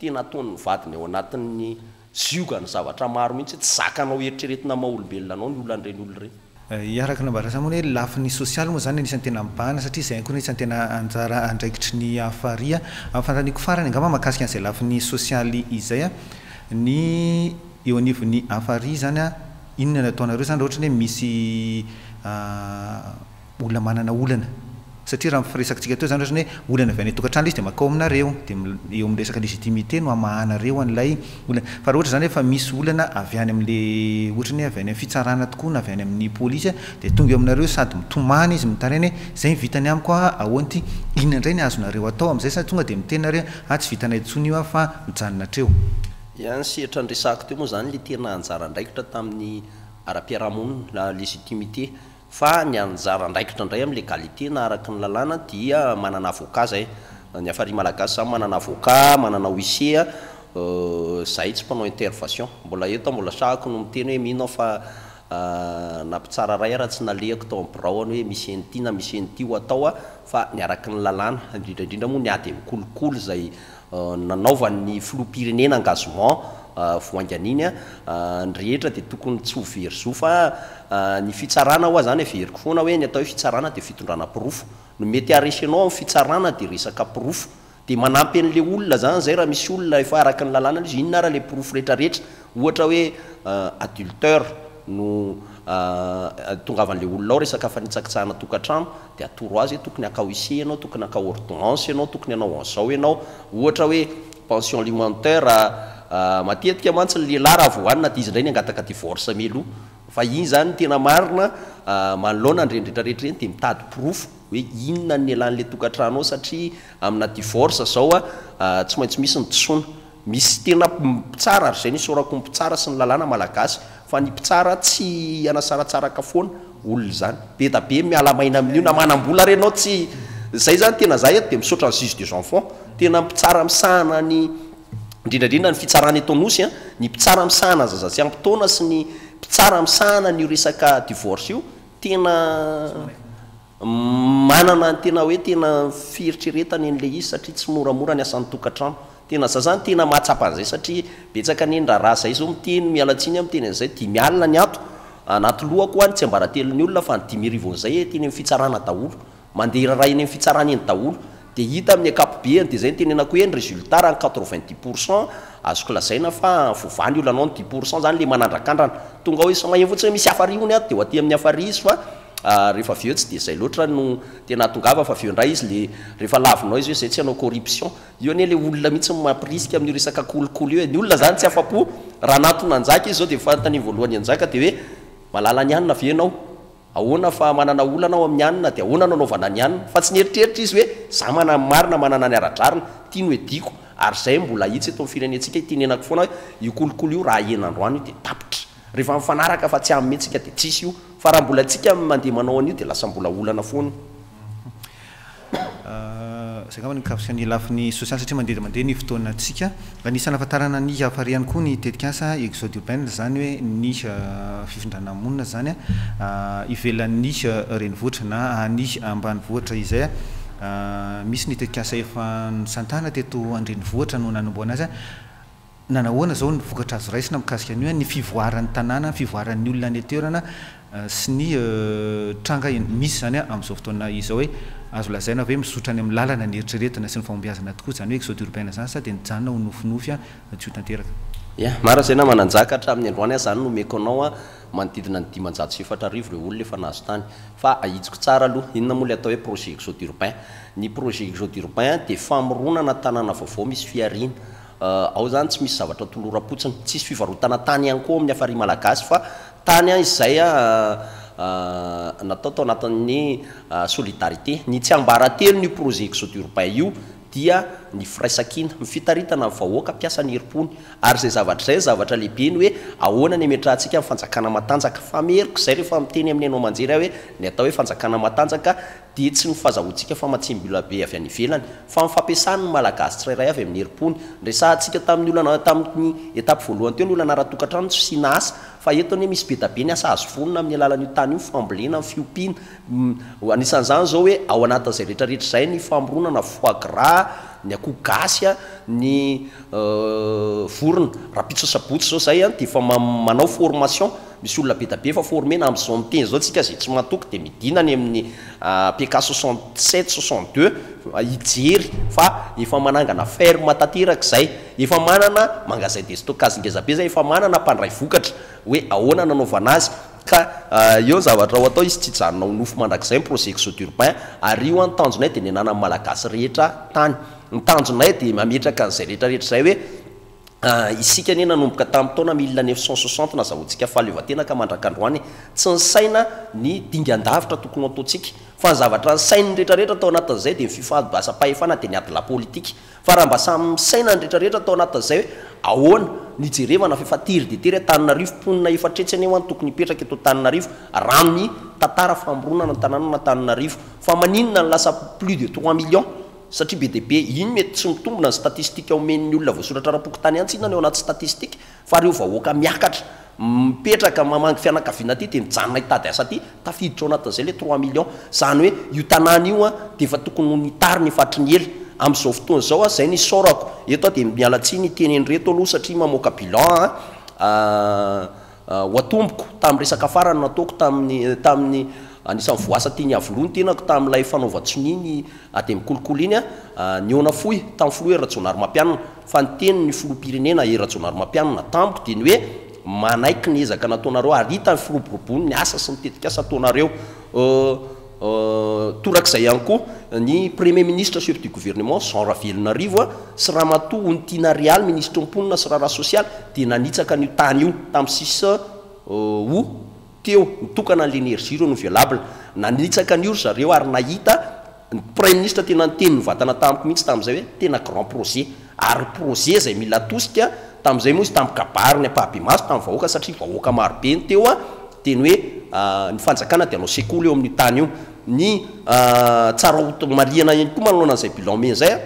tena atoyny vadiny eo anatinny jiogany zavatra maro mihitsy ho tsy zakanao eritrretina maha olombelona anao ny olandreny olo ireny eh, araka nao mbarasamoany hoe lafi ny sosialy moa zany anisan'ny tena ambaana satria izayako isany tena anjara andraikitry ny afari a fantaniko farany angama mahakasika n'izay lafin'ny sosialy izay a ny eo anivon'ny afari zanya inona nataonareo zany rahaohatra ny hoe misy ah, ola manana olana satria raha firesaktsika teo zyot yhoe olana av any toatranl izy d makao aminareo deo mresakalegitimité noamahanareo a'layfa haoh zany efa misy olana ay ay amle ohaay ha ay a' fitsarana tokoanaa ay amin'nypis d tonga eo ainareo sadymiony izy ityzay iy aaoyinnadray nazonareoataozaysngaditeaetsyayyiainateteooa zayl aaakyh tamin'nyara-piahanalegitimité fa ny anjarandraikitra indray amlegalité na araky ny lalàna dia manana avoka zay ny afary malagasy zan manana avoka manana wisser a euh, zay tsy mpanao intervetion mbola eto mbola saako no miteny hoe mihinao fa euh, nampitsara ray araha tsy nalehako tao ambiraoany hoe misy enty na misy enty o atao a fa niaraky ny lalàna indrindraindrindra moa ny ady mikolokolo zay euh, nanaova ny flo pirene n'angazement Ah, ah, ehedetoony tsy oeryzo fa ah, ny fitsarana hoa zany everiko foana hoe ny atao hoe fitsarana de fitondranapirofo no mety aresnao fitsarana de resakapirofo di manampy an'le olona zany zay raha misy olona efa araka ny lalànaizy inona raha le pirofo rehetrarehetra ohatra hoe adlteur no tongavan'le olona ao resaka fanitsakitsahanatokatramo dea atoro azy tokony akao ise ianao tokonyakao ordnance anao tokony anao azao ianao ohatra hoe pension alimentaire aantsnylehaona ah, dizy ndray naatakadivorce melo fa iny zanytenainamanlona andrendretraretrreny ah, dia mitadyprof hoeinona ny alnla toatranao satia aminadivorc zaoa tsy maintsy misy nysona misy tena mipitsara yzay nysorako nypitsara sy ny lalna malagasy fa ny pitsara tsy anasaratsarakafoana olona zany be dabe mialaaina ain'o namanambola renao tsy zay zany tena za di misaotra nyju deenfant tena mpitsara misahanany indrindraindrindra ny fitsarana etonosy a ny mpitsara msahanazazatsymptona sy ny mpitsara misahana n'io resaka divorce io tenaaanatena oe tenafiritreretany 'le izy satria tsy moramora ny asan'nytokatrano tena za zany tena mahatsapan'zay satria betsaka nyenraha raha zay zao miteny mialatsiny teny anzay dimialina ny ato anat loakohany tsy mbarateliny olona fa dimirivoan'zay e, tenyfitsarana daholo mande irara eny m fitsarana eny daholo de hita amin'ny akapobe y de zay tenenakohey résultat raha dipouct azok lazaina fa ovany olanao n ipouc zany le manandrakandrana tonga oesaai fotsin he misy afari ony ad at amin'ny af izy faehfeotsy ah, de zay loara notenaavfaeonra izyleeefainao izyhoe zay tsy anao corruption io an le olona mihitsyampiriskeamin' resak kolokolo e ny olona zany tsy afapo rahananjaka izy zao de fatnyvoalohan anaka de oe alala ny anna ve anao ahoana fa manana olana ao amin'ny anina dia ahoana naoanaovana ny anina fa tsy nieritreritra izy hoe zah mana y marina manana ny aradrarina tia no hoediako ary zay mbola hitsy eato mi'ny firenentsika itinenako foana iokolokolo io raha henandro any io dea tapitra rehefa nifanaraka fa tsy ammentsika dia tsisy io fa raha mbola tsika mandehamanao an'io de lasa mbola olana foany saaa nykaik ny lafiny sosiay satria mandehamandeha ny fotoanantsika da nisana afantarana nihy afariany koa ny tetikasaexode bn zany hoeraayeleaonvokatra azoraisna mikaika aio ny fivoaran'ny tanàna fivoaran'ny olona ny aterana Euh, sy ny euh, tranga misy zany amn'zao fotoana iz hoe azo lazainaaoe miotrany a'y lalana nyeritreretina sy ny fomiazna tooa zanyhoeexodurba zany sadnaonanofinfy ay htran'ny adayzanynooaoolhazoa aiko saraohainona mola atao hoe projet exodurbain ny projet exodurbain dia faoonana tanàna aovao misy fiaina euh, ao zany tsy misy zavatratoraotiny tssy fivaotana tany any ko amin'ny afa malaasy fa tany a izaya natao tao anati'ny solidarité ny tsy ambarantelo ny proje xodurbain io dia ttna hoapiasanyheony ary zay zavatrazay zavatra lehibeny hoe aona ny methantsika fnjakatana faeik zay efa teny am'y oey atoaaan di tsy nfaaofle a eyfa ifmpisny alaas tsraray ay ain'ny heonyrsika tamn'yotainytoh teo y oanarahatokatranotssinas fa etony mm, hoe misy beabe ny asazoonna in'ny aatyen iaasan'zanyzao oe aoanatzay retraretrazay ny famoronanafoigra ny akoho gasy a ny euh, vorona rahapitsosabotsy zao zay any dia efa manao formation misy olona be ta be fa formena amizao m teny zao tsika zay tsy matoky di midinany amin'ny apika s7t s2u hijery fa efa manangana farmetanteraka izay efa manana mangazay destoccaze ngezabe zay efa manana ampandray vokatra hoe ahoana nanaovanazy ka euh, eo nyzavatra ao atao izy tsy hijanonao nofo mandrak'izay nyprojexa durbain ary io any tanjonay dia ni anana ny malagasy rehetra tany ny tanjonay dia mametraka an'izay rehetrarehetra izay oe Ah, isika anie nanomboka tamin'ytaona milli neufcentsoant na zaoantsika fahalevatena ka mandrakandro any e tsy ny saina ny dingandavitra tokony ataotsika fa ny zavatra ny sain nyretraretra atao anatin'izay dia ny fifabasapahefana dia ny ady la politika fa raha mba samyny saina nyretrarehetra atao anatin'izay hoe ahoana nyjerevana fifatiry detery tanina rivo ponina efatretsy any hoany tokony ipetraka etao taninarivo ra ny tantara famoronana ny tanànona tanina rivo fa maninona ny lasa plus de trois million satria be dia be iny mety tsy mitombona ny statistika omen'ny olona voasoratra rapoky tany antsy hinan o anaty statistika fa hreo vahoaka miakatra mipetraka mamangy fianakaviana aty dia mijanona hitady asa ty tafiditra ao anatin'izay le trois million zany hoe io tanàny io a dea fa tokony nitary ny fatry ny ely amin'izao fotoany zao a zay nysorako eto ao dia mialatsiny tenenyreto aloha satria mamoaka bilana ah, ah, hoatomboko tamin'n resaka afarany nataoko taminy tamin'ny eh, anisany voasa teny avoloany tenako tamin'ilay fanaovatsoniny adymikolokolo iny a ah, nyona fo tamin'y floa herajonary mampianna fa ny teny ny filo pirenena erajonary mampiana tamiko dia ny hoe manaiky nyezaka nataonareo aryitami' filoborobony ny asa sy nitetik asa ataonareo ah, ah, torak'izay hany koa ny premier ministre chef du governement genra velonarivo a sy raha matoa nytiana réaly ministre omponina sy raha raha sosialy dia nanitsaka nio tany io tami'y sis o teo nitokana an'l énergia reo no vialable nanitsaka n'iry zareo ary nahita preme ministre tena ntenynyvatana tamiko mihitsy tam'izay hoe tena grand proje ary proje zay mila tosika tam'izay moa izy tamkabari ny apahabe maso tami'vahoaka satria vahoaka marobe teoa teny hoe ah, ny fanjakana dia anao secol eo ami'yotany io ny ah, tsarat mariana iny koa mannoanan'zay bilanmen zaya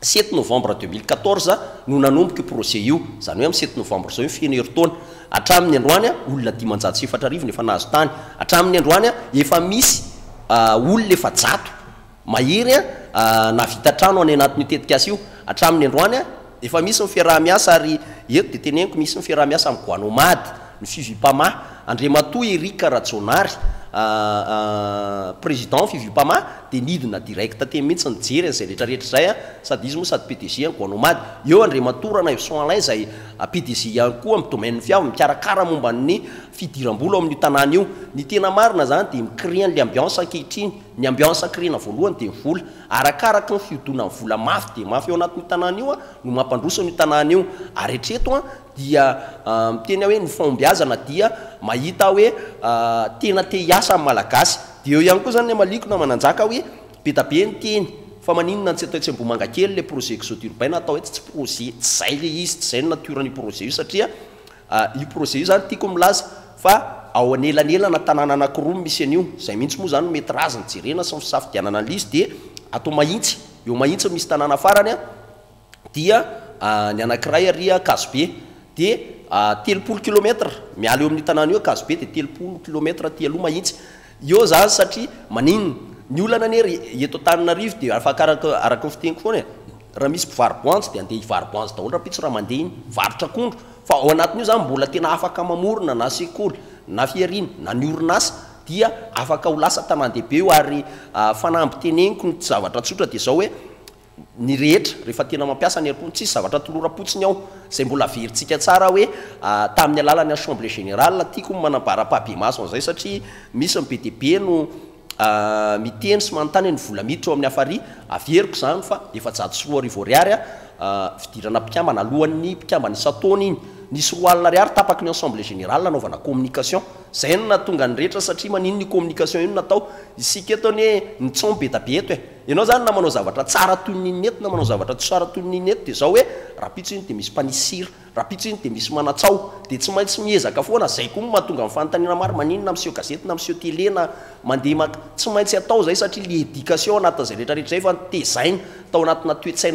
7 novembre 2014a no nanomboka io proje io zany he am'ny 7t novambre zao finheritoana atraminy androany a olona dimanjato sifatra arivony efa nazo tany atramin'ny androany a efa misy ah, olona efa jato mahiry a ah, navitatrano any anatiny tetika asy io atramin'ny androany a efa misy ny fiarahamiasa ary eto di teneniko misy ny fiaraha-miasa miny goanomady ny fivi-pama andrematoy erikarajonary Euh, euh, président fivimpama dia nidina directa te mihitsy nyjery nizay retrarehetra zay a sady izy moa sady pedeg ny gonomady eo andre matorana esoalay zay pdeg ihany koa mdomainy fiav mikarakara momba ny fidiram-bola ao amin'nyotanànaio ny tena marina zany dia mikrean'le ambianse kehitriny ny ambianse crehna voalohany dia ivola arakaraka ny fiodona ny vola mafy de mafyeo anatin'n'otanànaio a no mampandrosanyotanànaio aryetretoa Ah, teny hoe ny fambiazana dia mahita hoe ah, tena tehiasa n'ymalagasy de eo ihany koa zany nmalikona mananjaka hoe be tabe nyteny fa maninona tsy attsymbomangakely la roeurbanaat zay le izy zaynaoanproe isaa io ah, proe io zany tiako milaza fa aoanelanelana tanna anakiroa misy aiozaymihity oa zanymetyaznyjerena ssafdianana alizytoahits misy tanàna farany a dia ny anankiray aryakazobe d telopolo kilometre miala eo amin'ny tanànyio akazo be dia telopolo kilometra ty aloa mahitsy eo zany satria maninin ny olana anery eto -tanina arivo dia afakrak araky nyfiteniko foany e raha misy mpivariboanjo di andeha hivaryboanjy dahoa apitso raha mandeha iny varotra akondro fa ao anatin'io zany mbola tena afaka mamoryna na sekoly na fiariny na ny orinasa dia afaka ho lasa tanàndehibe io ary fanamby teneniko ny zavatra tsotra dia zao hoe nyrehetra rehefa tena mampiasa ny herpo tsisy zavatra tolora-potsiny ao izay mbola averitsika tsara hoe ah, tamin'ny alalan'ny asemble général tiako n manabara-pahabe masoizay satria misy ami' be dia be no ah, miteny sy manontany ny volamiditra ao amin'ny afari averiko zany fa efajato sy roa rivo riary a ah, fidirana mpikambana alohanny mpikambany sataona iny nisy roa alina riary tapaky ny assemble générala anaovana comminication zay n natonga nyrehetra satria maninnyommniation ino natao isika eto ye tsn betabe eto e ianao zany na manao zavatra tsara tne nao zrase dzao oe rait iny demisy iiahatsiny de misy t de tsy maintsy iez anazayk hang fi me ts aintsy atao zay satia liaonanatzay retraetayftzaia toanatnaoesai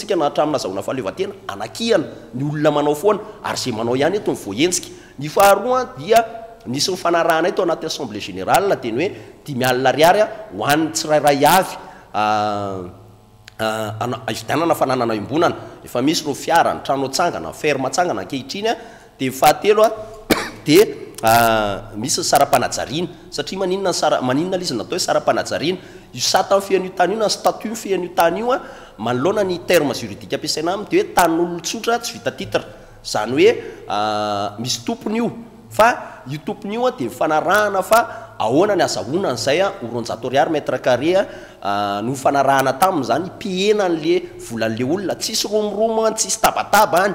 sika naanaoae y olon anao foana ayzay anao ay eneikh misy nyfanarahnay to anaty assemble genéral teny hoe dimaniayhoanny tsirarayvanana ah, ah, fannana mbonana efamisy no fiarany trano tsanganafermtsangana kehitriny a de had ah, misynsara-panajaina satria maninna lizana atao hoe sara-panajaiana ifani tanyionattu fan tanyio amanlona ny terma jridika mpasaina am dehoe tann'olontsotra tsy vitatitr zany oe misy tompony ioa io tompony io a dia mifanarahana fa ahoana ny azahona n'izay a oro anjat oriar mètre carré a ah, no fanarahana tamin zany pihenan'le volan'le olona tsisy romoromo any tsisy tabataba any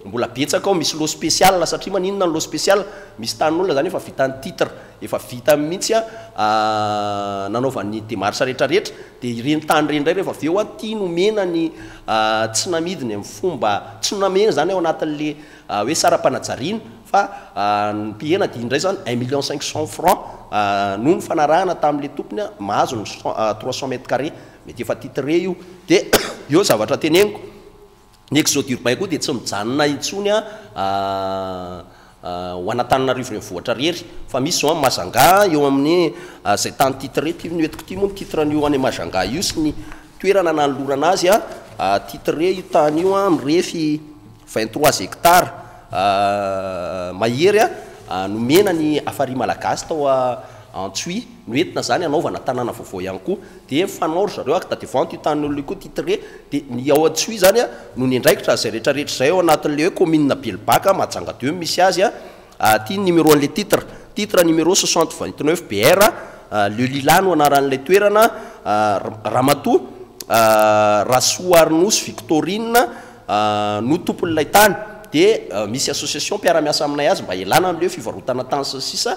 mbola betsaka ao misy lo special satria maninona ny lo special misy tan'olona zany efa vitany titre efa vita n mihitsya nanaovan'ny demarsa rehetrarehetra dia ireny tany reindray rehefa aveo a tia nomena ny tsy namidiny ami fomba tsy amena zany ao anatin'la hoe sara-panajariana fa ny pihena di indray zany un million cinq cent francs no ny fanarahana tamin'la tompony a mahazo ny trois cent mètre carré mety efa titre io dia eo zavatra teneniko neko zao dirmay koa dia tsy mijanona intsony a ho anatanana rivo renivoatra rery fa misy zao an mazanga eo amin'ny zay tany titre e ty noetiko ty moa ny titren'io any e mazangah io sy ny toerana nano lora ana azy a titre e io tanyio a mirefy vingt trois hectare mahery a nomena ny afari malagasy tao a antsi noetina zany anaovana tanàna vaovao ihany koa de fanary zareo ah, a dadvanttnle koa titre d iao atsi zany a nonyndraikitraha zay retrarehetrazay o anatin'leoe om belibaka mahaangadeu misy azyatia numeroale titre ite numéro s9 br le lilanoanran'lay toeana ah, ramat ah, rasoarnos victorin noo tompon'lay tany de misy association piara-miasa aminay azy mba lana amleoe fivarotana tany saysisa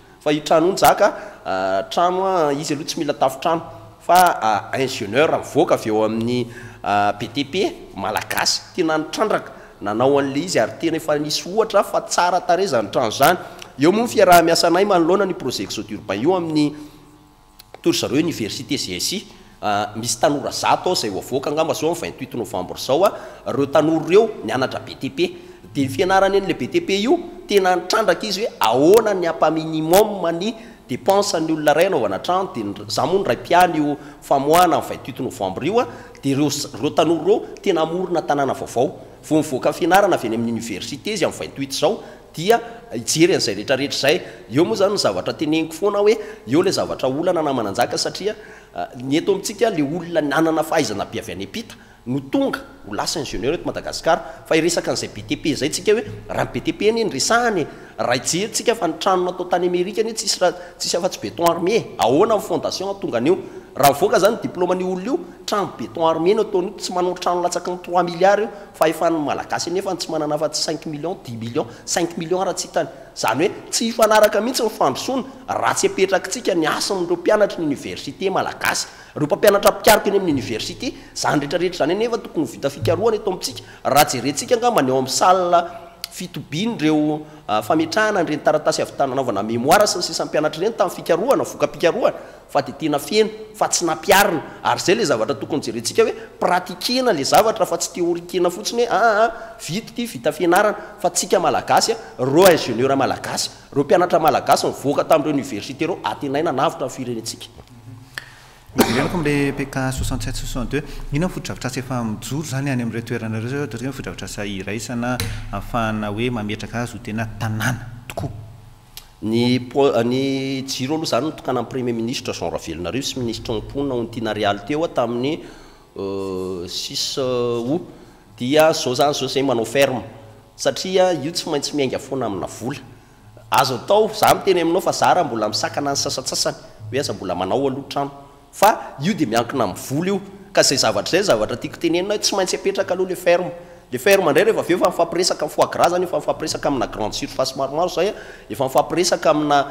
fa i trano njaka ah, trano a izy aloha tsy mila tafitrano fa ah, ingenieur mnivoaka avy eo amin'ny btp ah, malagasy tena nytrandraka nanao an'ley izy ary tena efa nisy ohatra fa tsara tarezany trano zany eo moa ny fiaraha-miasa anay manolohana ny projexo durbain io amin'ny tory zareo université gsi misy tanora zato ao zay o avoaka angamba azao a'y vitut novembre zao a reo tanoro reo nianatra btp de nyfianarany n'le btp io tena ytrandraka izy hoe ahona ny ampaminimumny depense ny olona ray nao ao anatrano di zao moa nyray-piahny io famoana a 2t8 novembre io a de reo reo tanor reo tena amorina tanàna vaovao vo mivoaka nfianarana avy any amin'ny universite izy am'y vt8t zao dia ijery an'izay rehetrarehetra zay eo moa zany ny zavatra teneniko foana hoe eo la zavatra olana namananjaka satria ah, ny eto amitsika le olona nanana fahaizana biavy any epita no tonga ho lasa ingenier oet madagasikar fa iresaka an'izay btp zay tsika hoe raha btp ny enresahanye raha ijiatsika fa ny tranonatao tany amerikaanyo e, tsyatsisy afa-tsy beton arme ahoana mi' fondationtonganio raha ivoaka zany diplôma ny olo io trano beton arme no ataonio tsy manaotrano latsaka n trois milliar io faefannny malagasy nnefa tsy manana afatsy cinq million dix million cinq million rahats htany zany hoe tsy fanaraka mihitsy ny fandrosona raha tsy apetrakatsika ny asanyreo mpianatry nyoniversité malagasy reompampianatra pikaro teny am'nyuniversité zany rehtrarehtra zany anefa tokony h vita fikaroany to amtsika raha jerentsikangamaneo am'safitobinyreo ah, fametrahana renytaratasy atnanamemoirssespianatra reny tami'fiaaakaa fa d tena fen fa tsy napiaina ary zay le zavata tokonyjerentsika hoe pratikena le zavatrafa tsy teorikena fotsiny hoe vit ah, ty ah, vita fanarana fa tsika malagasya reo ingenier malagasy reompianatra malaay aka tamreo niversité eoatenay nanavitra firenetsika renoko am'la pk iona nfodidravitrasa fa mijoro zany any am''r toeranareo zt h fodravitrasa iraisana ahafahana hoe mametraka azy tenatanàna tokoa ny ny jiro aloha zany notokana min' premier ministre genravelonareo sy ministre apona ontianari aly teoa tamin'ny euh, sis euh, o dia zao zany zao zay manao ferme satria io tsy maintsy miainga foana amina vola azo atao za miteny aminao fa za raha mbola misaka ana ny sasatsasany hoe aza mbola manao aloha trano fa io dia miankina mvolo io ka zay zavatra zay zavatra tiako tenenina oe tsy maintsy apetraka aloha le ferme le ferme andray rehefa avyeo efa mifampiresaka a' foigra zany efa mifampiresaka amina grande surface maromaro zay a efa mifampiresaka amina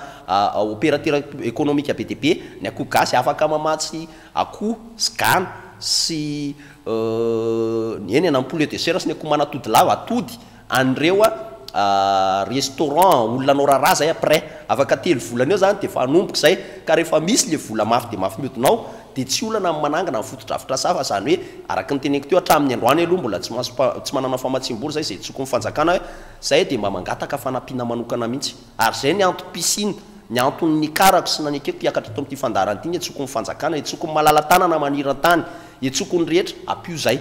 opératera economiqua b tb ny akoho gasy afaka mamatsy akoho sy gana euh, sy ny eny ena mpoule de seur sy ny akoh mana tody lava atody andreo a Euh, estaurantolonanao raharaha zay après afaka tely volana eo zany de fanomboka zay ka rehefa misy la vola mafy de mafymiodinao de tsy olana a'manangana nfotodrafitra safa zany hoe araka nyteneko to atramin'ny androany aloha mbola tsy manana famatsimbory zay zay tsoko nyfanjaana zahay dea mba mangataka fanapiana manokana mihitsy ary zay ny anto pisina nyantonnykarako sy nankekotiakatra eto am'tyfandarany tyny tskonnyfanjakana e tsoko ny malalatanana maniratany etsokonyrehetra apo zay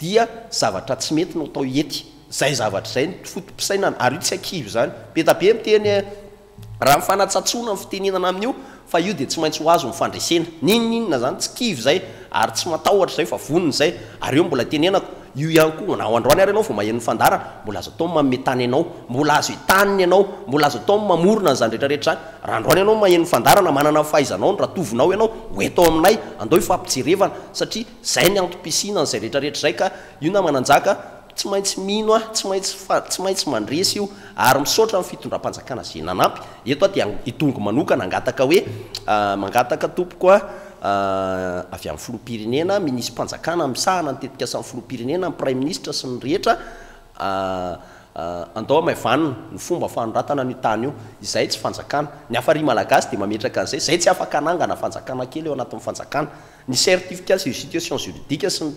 dia zavatra tsy mety no atao ety zay zavatra zay fotopisainany ary io tsy akivy zany betabe miteny eh, raha mifanatsatsoana n fitenenana amin'io fa io dia tsy maintsy ho azo mifandrasena ninoninona zany tsy kivy zay tsy atatraaya onnyay ay o mbola tenenako io any koaaadroay ay anao va mahenn'yfadaan mbola az ato etany anao mbola azotanny anao mbola azo ataomamorona n'zanyretrarehetra zany raha anroany anao mahenn'nyfandarana manana fahaizanao rahatinao anao eto aminay andao fampijerevana satria zay ny atopisinan'zay rehetraretraay ka io na mananjaka tsy maintsy mino a ytsy maintsy mandresy io ary misotra fitondra-panjakana za nanampy eto ah, a di iong anokana angatakaoeangataka tompokoa Eh, avy amin'ny filoa pirenena minisy mpanjakana amsahana nytetika samny filoa pirenena a prèime ministre sy ny rehetra eh, eh, andao may vanina ny fomba fanoratana n'o tany io izay tsy fanjakana ny afary malagasy dia mametraka an'izay zay tsy afaka hanangana fanjakana kely eo anatin'ny fanjakana ny certificate situation juridika syny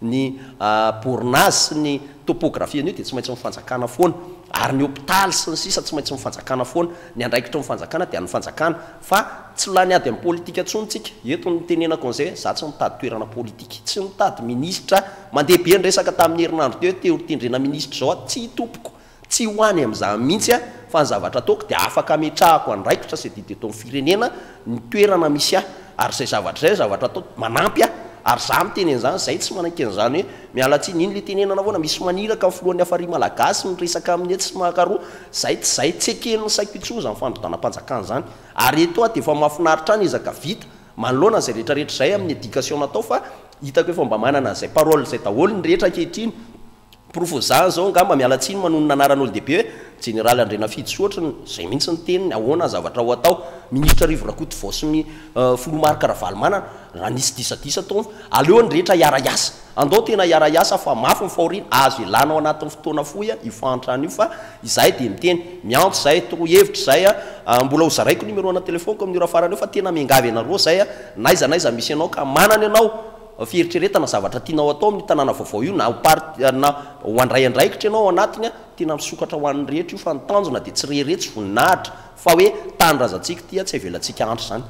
nybornaz sy ny ah, topograhinyio dia tsy maintsy fanjakana foana ary ny opitaly sy ny sisa tsy maintsy ifanjakana foana ny andraikitra fanjakana di nyfanjakana fa tsy la ny ady amin' politika ntsonytsika etoytenenako nzay h za tsy mitady toerana politika tsy mitady ministra mandehibe nresaka tamin'ny herinandro teh tetendrena ministra zao a tsy tompoko tsy hohany am'zamihitsya fa nyzavatra atoko dia afaka metrahako andraikitra sey dide to yfirenena nytoerana misy ah ary zay zavatra zay ny zavatra atao manampy a ary zah mitene an'izany zay tsy manaka n'izany hoe mialatsiny iny le tenenana avaoana misy maniraka n foloan'ny afari malagasy yresaka aminy e sy mahakaroa zay tsy zay tsy ekeninny saiko itso za nyfandrodanam-panjakan zany ary eto ao dia efa mahafinaritra any izakavita mano lohana zay rehetrarehetra zay amin'ny edikation natao fa hitako hoefa mba manana a zay parole zay daholo nyrehetrakehitriny profozany zao nga mba mialatsiny manonona anaran'olo dehibee jeneraly andrena fidy soatrany zay mihitsy ny teniny ahoana zavatra ho atao minitra rivo rakot vaosy ny uh, folomaryka ravalymanana ranisy disadisa to aleoanyrehetra iara iasa andao tena iaraiasa fa mafy nfaorina azo elanao anatiny fotoana fo ya ifantra anyio fa izahay di miteny miantso zay tro hevitra zay a uh, mbola ho zaraiko numeroana telefonyko ami'iora afarana o fa tena mingavy anaro zaya naiza nayza misy ianao ka manany ianao eritrereta na zavatra tianao atao amin'ny tanàna vaovao io naparna hoandrayandraikitra ianao ao anatinya tena misokatra ho an'nyrehetra io fa nitanjo na dia tsy rerretsy vonahitra fa hoe tanyrazantsika tya tsy haivelantsika antry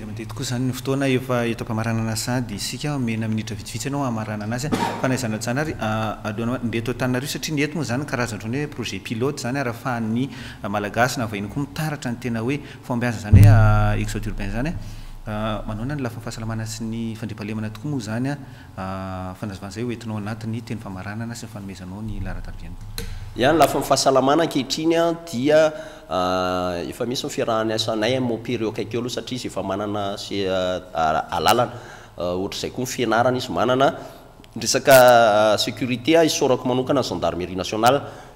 zanyeteto zay aefatpamarananasa d isimena minitra vitsivitsy ianao amaananazy a fa nahaizanazany aryaletotannaro satria net moa zany karazantrny hoe projet pilote zany arahafahany malagasy na vahiny koa mitaratra nytena hoefomiaza zany xo durban zany Ah, manona ny lafa nifahasalamana sy ny fandreapalemana tokoa moa zany a ah. ah, fanazovan'izay entinao anatiny teny famaranana sy yfanomezanao ny laratarviana iany lafa nifahasalamana kehitriny a dia efa misy nifiarahan'ny asanay aaperéo akaikoaloha satria izy efa manana s alalana ohatr'izay koa ny fianarana izy manana ndresaka sécuritéa isorako manokana ny gendarmerie national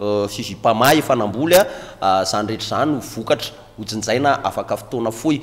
yekaainjanaafaka ftoana oy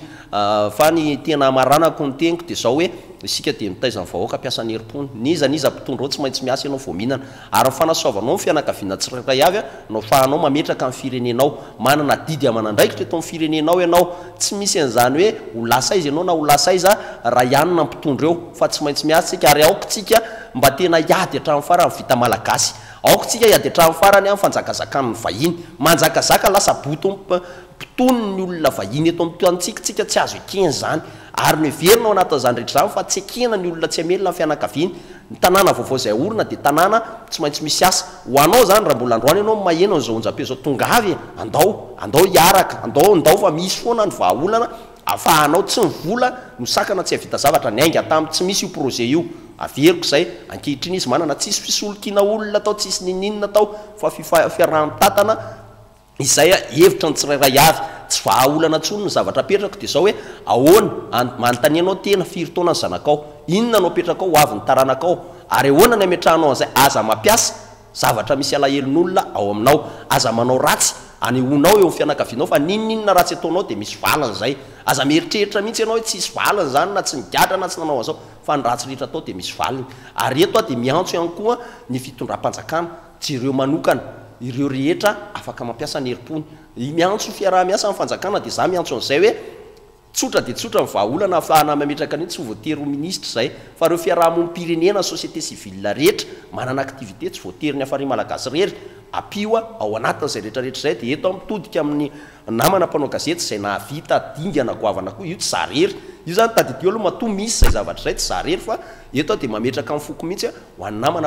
fa ny tena maranako ny teniko di zao hoe isika di mitaizanyvahoaka iasa nyheiony niza niza pitondreo tsy maintsy miasa anao vomihinana ary nyfanasoavanao nfianakavinatsirarayavya nao fahanao mametraka firenenao mananadidy amana ndraiki taeto firenenao ianao tsy misy an'izany hoe holasa izy ianao na holasa iza raha ianina pitondro eo fa tsy maintsy miasa tsika ary aoktsika mba tena iady atramin'yfara nyvita malagasy aokotsika iady atran farany ah nfanjakazakanny vahiny manjakazaka lasa botopitony ny olona vahiny eto amtoatsikatsika tsy azo ekeny zany ary noverinao anatizanyrehetra zany fa tsy akena ny olona tsy hamelona nfianakaviany ny tanàna vaovao zay olona dia tanàna tsy maintsy misy asa ho anao zany raha mbola androany ianao nmahena n'zao onjapeo zao tongavye andao andao hiaraka andao andao fa misy foana ny vahaolana ahafahanao tsy nivola nosakana tsy havita zavatra ny ainga atami tsy misy io proje io averiko zay ankihitrina izy manana tsisy fisy olokina olona atao tssy nininna tao fa -fiarahantatana izaya hevitra ny tsirairay avy tsy vahaolana tsolo ny zavatra apetrako di zao hoe ahoana manontanianao tena firytoana ny zanakao inona no petrak ao avy nytaranakao ary aoana ny ametrahnao anizay aza mampiasa zavatra misy alahelon'olona ao aminao aza manao ratsy anyhonao eo mnfianakavianao fa ninon inona ratsy ataonao dia misy valana zay aza mieritreritra mihitsy ianao hoe tsisy valiny zany na tsy nigatra na tsy nanao a'zao fa ny ratsy rehetra atao dea misy valiny ary eto ao dia miantso ihany koa ny fitondram-panjakana tsy ireo manokana ireo rehetra afaka mampiasa ny herimpony miantso fiaraha-miasa nny fanjakana dia za miantso n'izay hoe tsotra de sora aolana hnamametraka i tsyvoteryministra zay fa reo fiarahmoypirenena ysociété civil rehetra mananaativité tsy voateryny aalaasreryiaot'zay retrarehrzay d ettiaamin'ny anapnao aezay natanakoa io ts zarery io zanytadlohamato misy zay zavatra zay ts zarery faetd maetraka ihitsyapnaoe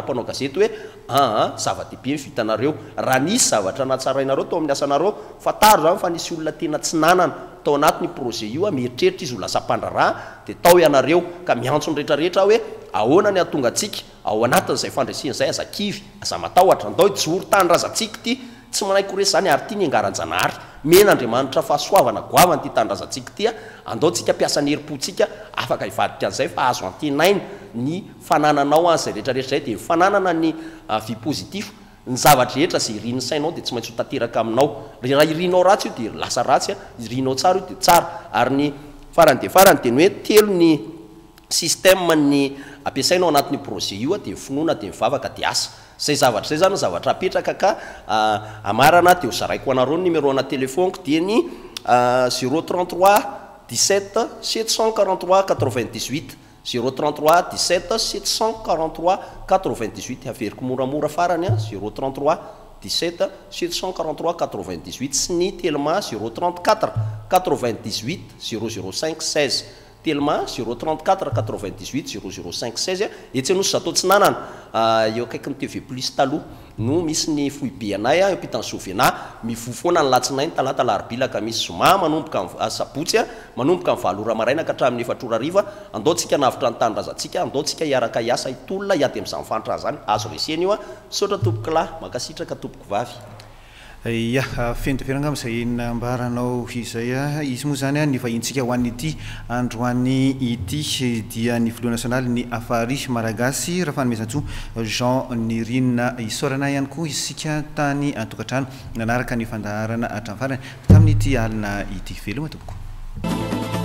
hoeza-dibe viaeoha nisy zavatra natsarainareo to amin'ny asanareoftr zany fa nisy olona tena tsi nanana tao anatiny proje io a mieritreritra izy ho lasampandrarah dia tao ianareo ka miantsony rehetrarehetra hoe ahoana ny atonga atsiaka ao anatin'izay fandrasina izay azakivy aza matahohatra andao hijory tanrazantsiaka ity tsy manay koresy zany ary tya nyangaran-janahary mena andriamanitra fa hsoavana goavany ity tandrazantsiaka tya andao tsika mpiasany heripotsika afaka hivaditra an'izay fa azo antenainy ny fanananao ayzay rehtrarehetra zay dia nyfananana ny ah, vi positif ny zavatra rehetra izay irino sainao dia tsy maintsy ho tateraka aminao raha irinao ratsy io dea lasa ratsy a irianao tsara io dea tsara ary ny farany defarany de ny hoe telo ny system ny ampiasainao anatin'ny proje io a dia nyfinoana dia mivavaka dia asa zay zavatra izay zany n zavatra apetraka ka ah, amarana dia ho zaraiko oanareo ny numero ana telefoniko dia ny ah, zero 33 17 743 9t8 z33 17 743 88 averiko moramora farany a z33 17 743 98 sy ny teloma zr 34 98 0 05 16 0r34 8 0 s a etsanoso zatao tsi nanana eo akaiky nte ve plus taloha no misy ny fohibeanay a iopitany sovenay mivofoana ny latsinay ny talatalarybilaka misy zoma manomboka asabotsy ah, a manomboka inn vahaloramarainaka hatramin'ny efatrorariva andao ntsika navitra ny tanydrazantsika andaontsika hiaraka iasa itolona iady am'zamifantra ay zany azo reseny io a sotra topoka lahy mankasitraka tompoky vavy ya fenotaferana amo'izay nambaranao izaya ah. izy moa zany a ah, nyvahintsika ho any ity androany ity dia nyviloa nationaly ny afary maragasy raha fa anomesantso jean nirina isorana ihany koa isika tany antokantrano nanaraka ny fandaarana atranfarany taminy ity alina ity veloma tomboko